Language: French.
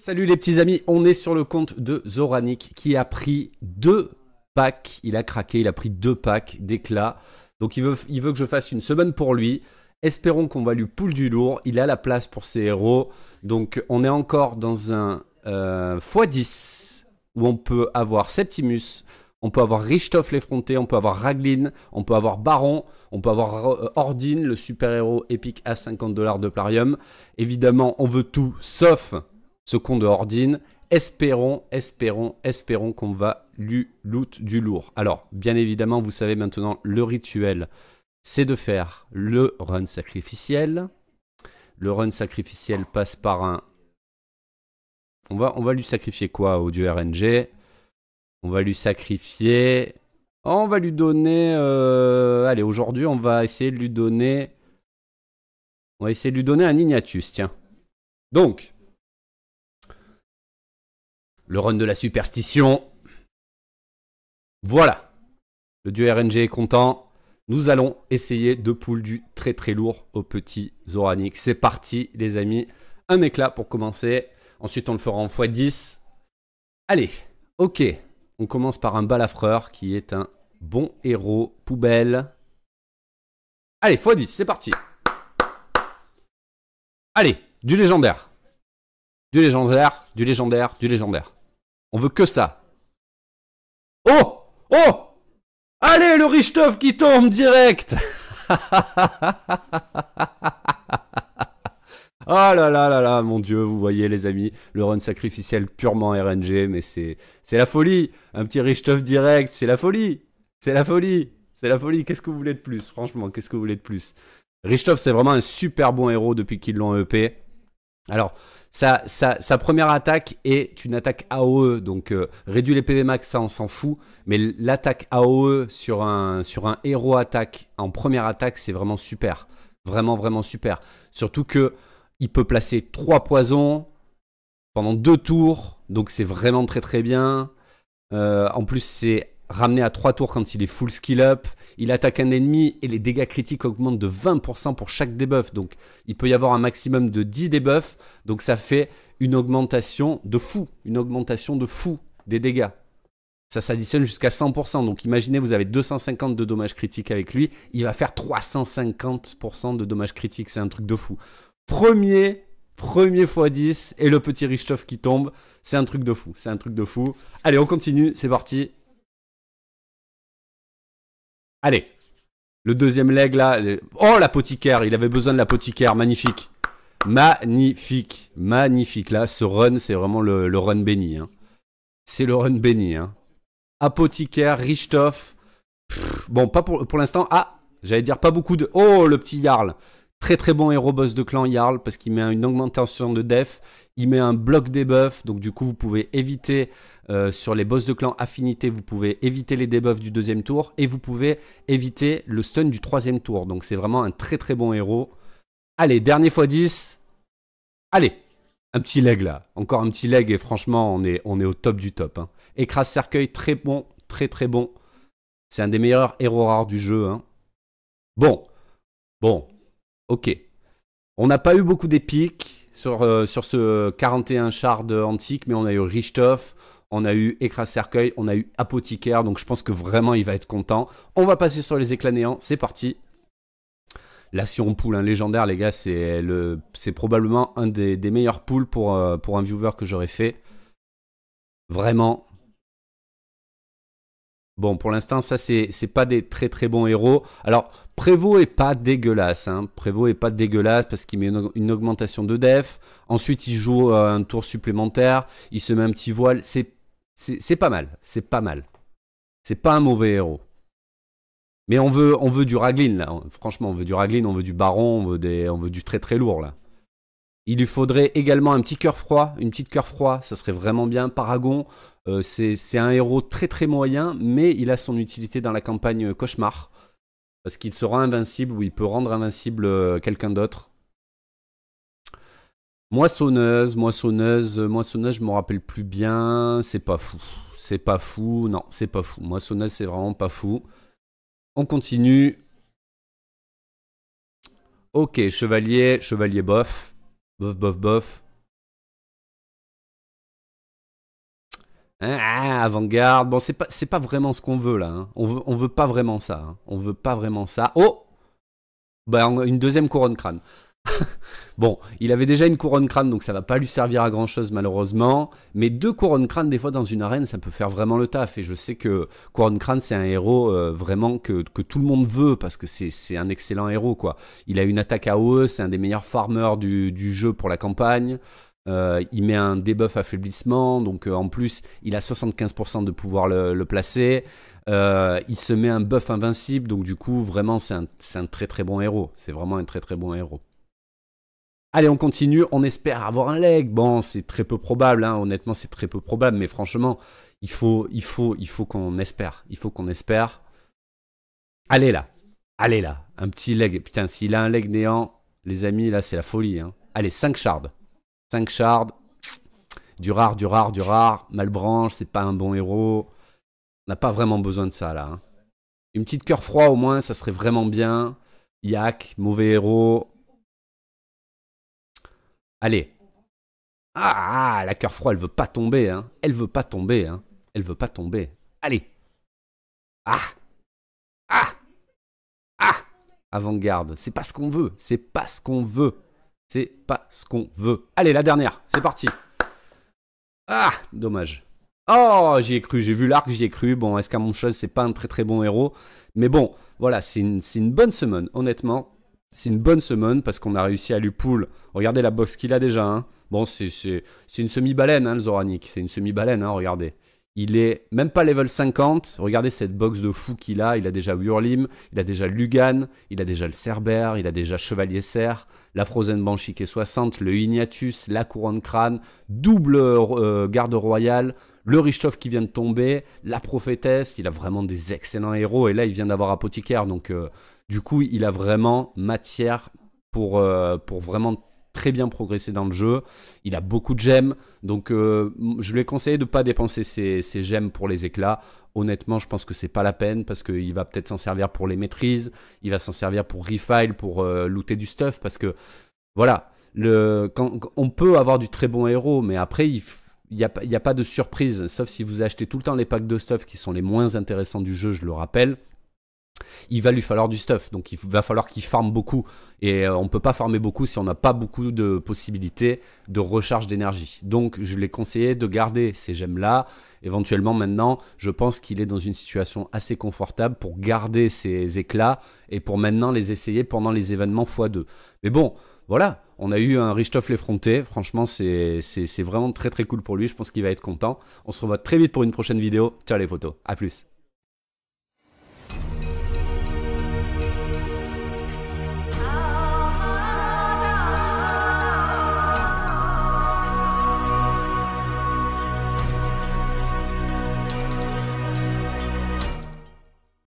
Salut les petits amis, on est sur le compte de Zoranik qui a pris deux packs, il a craqué, il a pris deux packs d'éclat. Donc il veut, il veut que je fasse une semaine pour lui. Espérons qu'on va lui poule du lourd, il a la place pour ses héros. Donc on est encore dans un euh, x10 où on peut avoir Septimus, on peut avoir Rishtoff l'effronté, on peut avoir Raglin, on peut avoir Baron, on peut avoir euh, Ordine, le super-héros épique à 50 dollars de Plarium. Évidemment, on veut tout sauf ce qu'on de Ordine. Espérons, espérons, espérons qu'on va lui loot du lourd. Alors, bien évidemment, vous savez maintenant le rituel, c'est de faire le run sacrificiel. Le run sacrificiel passe par un... On va, on va lui sacrifier quoi au dieu RNG On va lui sacrifier... Oh, on va lui donner... Euh, allez, aujourd'hui, on va essayer de lui donner... On va essayer de lui donner un Ignatus, tiens. Donc, le run de la superstition. Voilà. Le dieu RNG est content. Nous allons essayer de poule du très très lourd au petit Zoranik. C'est parti les amis. Un éclat pour commencer. Ensuite on le fera en x10. Allez, ok. On commence par un balafreur qui est un bon héros poubelle. Allez, x10, c'est parti. Allez, du légendaire. Du légendaire, du légendaire, du légendaire. On veut que ça. Oh Oh Allez, le Richtov qui tombe direct Oh là là là là, mon dieu, vous voyez les amis, le run sacrificiel purement RNG, mais c'est la folie Un petit Richthoff direct, c'est la folie C'est la folie C'est la folie, qu'est-ce que vous voulez de plus Franchement, qu'est-ce que vous voulez de plus Richtoff, c'est vraiment un super bon héros depuis qu'ils l'ont EP. Alors, sa, première attaque est une attaque AOE, donc euh, réduit les PV max, ça on s'en fout, mais l'attaque AOE sur un, sur un héros attaque en première attaque, c'est vraiment super. Vraiment, vraiment super. Surtout que il peut placer 3 poisons pendant 2 tours, donc c'est vraiment très très bien. Euh, en plus, c'est Ramener à 3 tours quand il est full skill up, il attaque un ennemi et les dégâts critiques augmentent de 20% pour chaque debuff. Donc il peut y avoir un maximum de 10 debuffs, donc ça fait une augmentation de fou, une augmentation de fou des dégâts. Ça s'additionne jusqu'à 100%, donc imaginez vous avez 250 de dommages critiques avec lui, il va faire 350% de dommages critiques, c'est un truc de fou. Premier premier x 10 et le petit Richthof qui tombe. C'est un truc de fou, c'est un truc de fou. Allez, on continue, c'est parti. Allez, le deuxième leg là. Oh, l'apothicaire, il avait besoin de l'apothicaire, magnifique. Magnifique, magnifique. Là, ce run, c'est vraiment le, run béni. Hein. C'est le run béni. Hein. Apothicaire, Richtoff. Bon, pas pour, pour l'instant. Ah, j'allais dire pas beaucoup de... Oh, le petit Jarl. Très très bon héros boss de clan Jarl parce qu'il met une augmentation de def, il met un bloc debuff, donc du coup vous pouvez éviter euh, sur les boss de clan affinité, vous pouvez éviter les debuffs du deuxième tour et vous pouvez éviter le stun du troisième tour. Donc c'est vraiment un très très bon héros. Allez, dernier fois 10. Allez, un petit leg là. Encore un petit leg et franchement on est, on est au top du top. Hein. Écrase cercueil, très bon, très très bon. C'est un des meilleurs héros rares du jeu. Hein. Bon, bon, Ok. On n'a pas eu beaucoup d'épiques sur, euh, sur ce 41 shard antique, mais on a eu Richtoff, on a eu écrase Cercueil, on a eu Apothicaire, donc je pense que vraiment il va être content. On va passer sur les éclats néants, c'est parti. Là, si on poule un hein, légendaire, les gars, c'est probablement un des, meilleurs poules pour, euh, pour un viewer que j'aurais fait. Vraiment, Bon, pour l'instant, ça, c'est pas des très très bons héros. Alors, Prévost est pas dégueulasse. Hein. Prévost est pas dégueulasse parce qu'il met une, augmentation de def. Ensuite, il joue euh, un tour supplémentaire. Il se met un petit voile. C'est pas mal. C'est pas mal. C'est pas un mauvais héros. Mais on veut, on veut du Raglin, là. Franchement, on veut du Raglin, on veut du Baron, on veut, des, on veut du très très lourd, là. Il lui faudrait également un petit cœur froid, une petite cœur froid, ça serait vraiment bien. Paragon, euh, c'est un héros très très moyen, mais il a son utilité dans la campagne Cauchemar. Parce qu'il sera invincible ou il peut rendre invincible euh, quelqu'un d'autre. Moissonneuse, moissonneuse, euh, moissonneuse, je me rappelle plus bien. C'est pas fou. C'est pas fou. Non, c'est pas fou. Moissonneuse, c'est vraiment pas fou. On continue. Ok, chevalier, chevalier bof. Bof, bof, bof. Hein, ah, avant-garde. Bon, c'est pas, vraiment ce qu'on veut là. Hein. On, veut, on veut pas vraiment ça. Hein. On veut pas vraiment ça. Oh bah Une deuxième couronne crâne. bon, il avait déjà une couronne crâne, donc ça va pas lui servir à grand chose malheureusement. Mais deux couronnes crâne, des fois dans une arène, ça peut faire vraiment le taf. Et je sais que couronne crâne, c'est un héros euh, vraiment que, tout le monde veut parce que c'est un excellent héros quoi. Il a une attaque à eux, c'est un des meilleurs farmers du, du jeu pour la campagne. Euh, il met un debuff affaiblissement, donc euh, en plus il a 75% de pouvoir le, placer. Euh, il se met un buff invincible, donc du coup vraiment c'est un, très très bon héros. C'est vraiment un très très bon héros. Allez, on continue. On espère avoir un leg. Bon, c'est très peu probable, hein. honnêtement c'est très peu probable, mais franchement il faut il faut il faut qu'on espère. Il faut qu'on espère. Allez là, allez là, un petit leg. Putain, s'il a un leg néant, les amis là c'est la folie. Hein. Allez, 5 shards. 5 shards. Du rare, du rare, du rare. Malbranche, c'est pas un bon héros. On n'a pas vraiment besoin de ça là. Hein. Une petite cœur froid au moins, ça serait vraiment bien. Yak, mauvais héros. Allez. Ah, la cœur froid, elle veut pas tomber. Hein. Elle veut pas tomber. Hein. Elle veut pas tomber. Allez. Ah. Ah. Ah. Avant-garde. C'est pas ce qu'on veut. C'est pas ce qu'on veut. C'est pas ce qu'on veut. Allez, la dernière, c'est parti. Ah, dommage. Oh, j'y ai cru, j'ai vu l'arc, j'y ai cru. Bon, chose, c'est pas un très très bon héros. Mais bon, voilà, c'est une, bonne semaine, honnêtement. C'est une bonne semaine parce qu'on a réussi à lui pull. Regardez la box qu'il a déjà. Hein. Bon, c'est une semi-baleine, hein, le Zoranik. C'est une semi-baleine, hein, regardez. Il est même pas level 50. Regardez cette box de fou qu'il a. Il a déjà Wurlim, il a déjà Lugan, il a déjà le Cerber, il a déjà Chevalier Serre, la Frozen Banshee qui est 60, le Ignatus, la Couronne Crâne, double euh, garde royale, le Rishtoff qui vient de tomber, la Prophétesse. Il a vraiment des excellents héros. Et là, il vient d'avoir Apothicaire. Donc, euh, du coup, il a vraiment matière pour, euh, pour vraiment très bien progressé dans le jeu. Il a beaucoup de gemmes. Donc, euh, je lui ai conseillé de ne pas dépenser ses, gemmes pour les éclats. Honnêtement, je pense que c'est pas la peine parce qu'il va peut-être s'en servir pour les maîtrises. Il va s'en servir pour refile, pour euh, looter du stuff. Parce que, voilà, on peut avoir du très bon héros, mais après, il n'y a, pas de surprise, sauf si vous achetez tout le temps les packs de stuff qui sont les moins intéressants du jeu, je le rappelle il va lui falloir du stuff. Donc il va falloir qu'il farme beaucoup. Et euh, on ne peut pas farmer beaucoup si on n'a pas beaucoup de possibilités de recharge d'énergie. Donc je ai conseillé de garder ces gemmes-là. Éventuellement maintenant, je pense qu'il est dans une situation assez confortable pour garder ses éclats et pour maintenant les essayer pendant les événements x2. Mais bon, voilà, on a eu un Richthoff l'effronté. Franchement, c'est vraiment très très cool pour lui. Je pense qu'il va être content. On se revoit très vite pour une prochaine vidéo. Ciao les photos. à plus.